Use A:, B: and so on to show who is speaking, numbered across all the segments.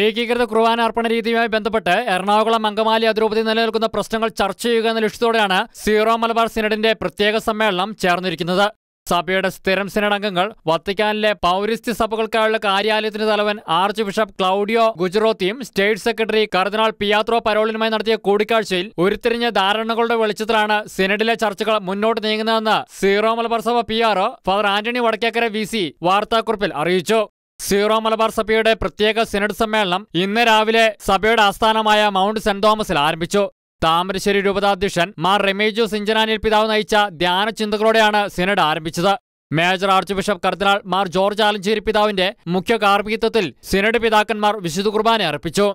A: ഏകീകൃത കുർബാന അർപ്പണ രീതിയുമായി ബന്ധപ്പെട്ട് എറണാകുളം അങ്കമാലി അതിരൂപതി നിലനിൽക്കുന്ന പ്രശ്നങ്ങൾ ചർച്ച ചെയ്യുക എന്ന ലക്ഷ്യത്തോടെയാണ് സീറോ മലബാർ സിനഡിന്റെ പ്രത്യേക സമ്മേളനം ചേർന്നിരിക്കുന്നത് സഭയുടെ സ്ഥിരം സിനഡ് അംഗങ്ങൾ വത്തിക്കാനിലെ പൗരസ്ത്യ സഭകൾക്കായുള്ള കാര്യാലയത്തിന്റെ തലവൻ ആർച്ച് ബിഷപ്പ് ക്ലൗഡിയോ ഗുജറോത്തിയും സ്റ്റേറ്റ് സെക്രട്ടറി കർദിനാൾ പിയാത്രോ പരോളിനുമായി നടത്തിയ കൂടിക്കാഴ്ചയിൽ ഉരുത്തിരിഞ്ഞ ധാരണകളുടെ വെളിച്ചത്തിലാണ് സിനഡിലെ ചർച്ചകൾ മുന്നോട്ട് നീങ്ങുന്നതെന്ന് സീറോ മലബാർ സഭ P RO father Antony Vadakkekara V C വാർത്താക്കുറിപ്പിൽ അറിയിച്ചു സീറോ മലബാർ സഭയുടെ പ്രത്യേക സിനഡ് സമ്മേളനം ഇന്ന് രാവിലെ സഭയുടെ ആസ്ഥാനമായ മൗണ്ട് സെന്റ് തോമസിൽ ആരംഭിച്ചു താമരശ്ശേരി രൂപതാധ്യക്ഷൻ മാർ റമേജു സിഞ്ചനാനിൽ പിതാവ് നയിച്ച ധ്യാന ചിന്തകളോടെയാണ് സിനഡ് ആരംഭിച്ചത് മേജർ ആർച്ച് ബിഷപ്പ് കർദിനാൾ മാർ ജോർജ് ആലഞ്ചേരി പിതാവിന്റെ മുഖ്യ കാർമ്മികത്വത്തിൽ സിനഡ് പിതാക്കന്മാർ വിശുദ്ധ കുർബാന അർപ്പിച്ചു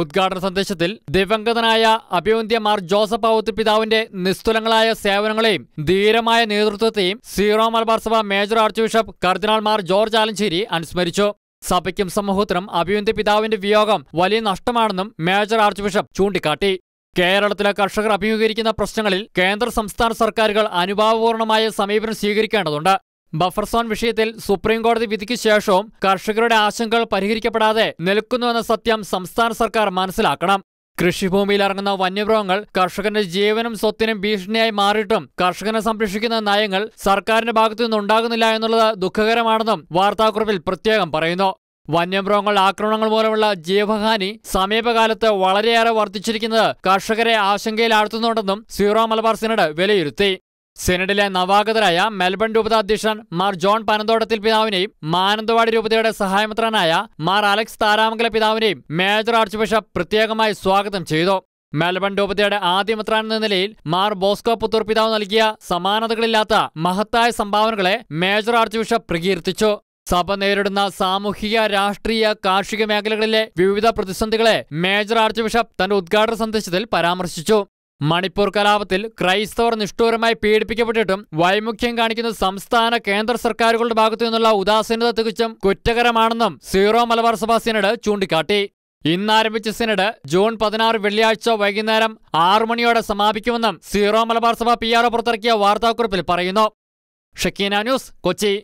A: ഉദ്ഘാടന സന്ദേശത്തിൽ ദിവംഗതനായ അഭിവന്ദ്യ മാർ ജോസഫ് ഔത്ത് പിതാവിന്റെ നിസ്തുലങ്ങളായ സേവനങ്ങളെയും ധീരമായ നേതൃത്വത്തെയും സീറോ മലബാർ സഭ മേജർ ആർച്ച് ബിഷപ്പ് കർദിനാൾ മാർ ജോർജ് ആലഞ്ചേരി അനുസ്മരിച്ചു സഭയ്ക്കും സമൂഹത്തിനും അഭിവന്ദ്യ പിതാവിന്റെ വിയോഗം വലിയ നഷ്ടമാണെന്നും മേജർ ആർച്ച് ബിഷപ്പ് ചൂണ്ടിക്കാട്ടി കേരളത്തിലെ കർഷകർ അഭിമുഖീകരിക്കുന്ന പ്രശ്നങ്ങളിൽ കേന്ദ്ര സംസ്ഥാന സർക്കാരുകൾ അനുഭാവപൂർണമായ സമീപനം സ്വീകരിക്കേണ്ടതുണ്ട് ബഫർ സോൺ വിഷയത്തിൽ സുപ്രീംകോടതി വിധിക്ക് ശേഷവും കർഷകരുടെ ആശങ്കകൾ പരിഹരിക്കപ്പെടാതെ നിൽക്കുന്നുവെന്ന സത്യം സംസ്ഥാന സർക്കാർ മനസ്സിലാക്കണം കൃഷിഭൂമിയിൽ ഇറങ്ങുന്ന വന്യമൃഗങ്ങൾ കർഷകന്റെ ജീവനും സ്വത്തിനും ഭീഷണിയായി മാറിയിട്ടും കർഷകനെ സംരക്ഷിക്കുന്ന നയങ്ങൾ സർക്കാരിന്റെ ഭാഗത്തു നിന്നുണ്ടാകുന്നില്ല എന്നുള്ളത് ദുഃഖകരമാണെന്നും വാർത്താക്കുറിപ്പിൽ പ്രത്യേകം പറയുന്നു വന്യമൃഗങ്ങൾ ആക്രമണങ്ങൾ മൂലമുള്ള ജീവഹാനി സമീപകാലത്ത് വളരെയേറെ വർദ്ധിച്ചിരിക്കുന്നത് കർഷകരെ ആശങ്കയിലാഴ്ത്തുന്നുണ്ടെന്നും സീറോ മലബാർ സിനഡ് വിലയിരുത്തി സെനഡിലെ നവാഗതരായ മെൽബൺ രൂപത അധ്യക്ഷൻ മാർ ജോൺ പനന്തോട്ടത്തിൽ പിതാവിനെയും മാനന്തവാടി രൂപതയുടെ സഹായമത്രനായ മാർ അലക്സ് താരാമംഗല പിതാവിനെയും മേജർ ആർച്ച് ബിഷപ്പ് പ്രത്യേകമായി സ്വാഗതം ചെയ്തു മെൽബൺ രൂപതയുടെ ആദ്യ എന്ന നിലയിൽ മാർ ബോസ്കോ പുത്തൂർ പിതാവ് നൽകിയ സമാനതകളില്ലാത്ത മഹത്തായ സംഭാവനകളെ മേജർ ആർച്ച് ബിഷപ്പ് പ്രകീർത്തിച്ചു സഭ നേരിടുന്ന സാമൂഹിക രാഷ്ട്രീയ കാർഷിക മേഖലകളിലെ വിവിധ പ്രതിസന്ധികളെ മേജർ ആർച്ച് ബിഷപ്പ് തന്റെ ഉദ്ഘാടന സന്ദേശത്തിൽ പരാമർശിച്ചു മണിപ്പൂർ കലാപത്തിൽ ക്രൈസ്തവർ നിഷ്ഠൂരമായി പീഡിപ്പിക്കപ്പെട്ടിട്ടും വൈമുഖ്യം കാണിക്കുന്ന സംസ്ഥാന കേന്ദ്ര സർക്കാരുകളുടെ ഭാഗത്തു നിന്നുള്ള ഉദാസീനത തികച്ചും കുറ്റകരമാണെന്നും സീറോ മലബാർ സഭാ സിനഡ് ചൂണ്ടിക്കാട്ടി ഇന്നാരംഭിച്ച സിനഡ് ജൂൺ പതിനാറ് വെള്ളിയാഴ്ച വൈകുന്നേരം ആറു മണിയോടെ സമാപിക്കുമെന്നും സീറോ മലബാർ സഭ പി ആർ പുറത്തിറക്കിയ വാർത്താക്കുറിപ്പിൽ പറയുന്നു ഷക്കീന ന്യൂസ് കൊച്ചി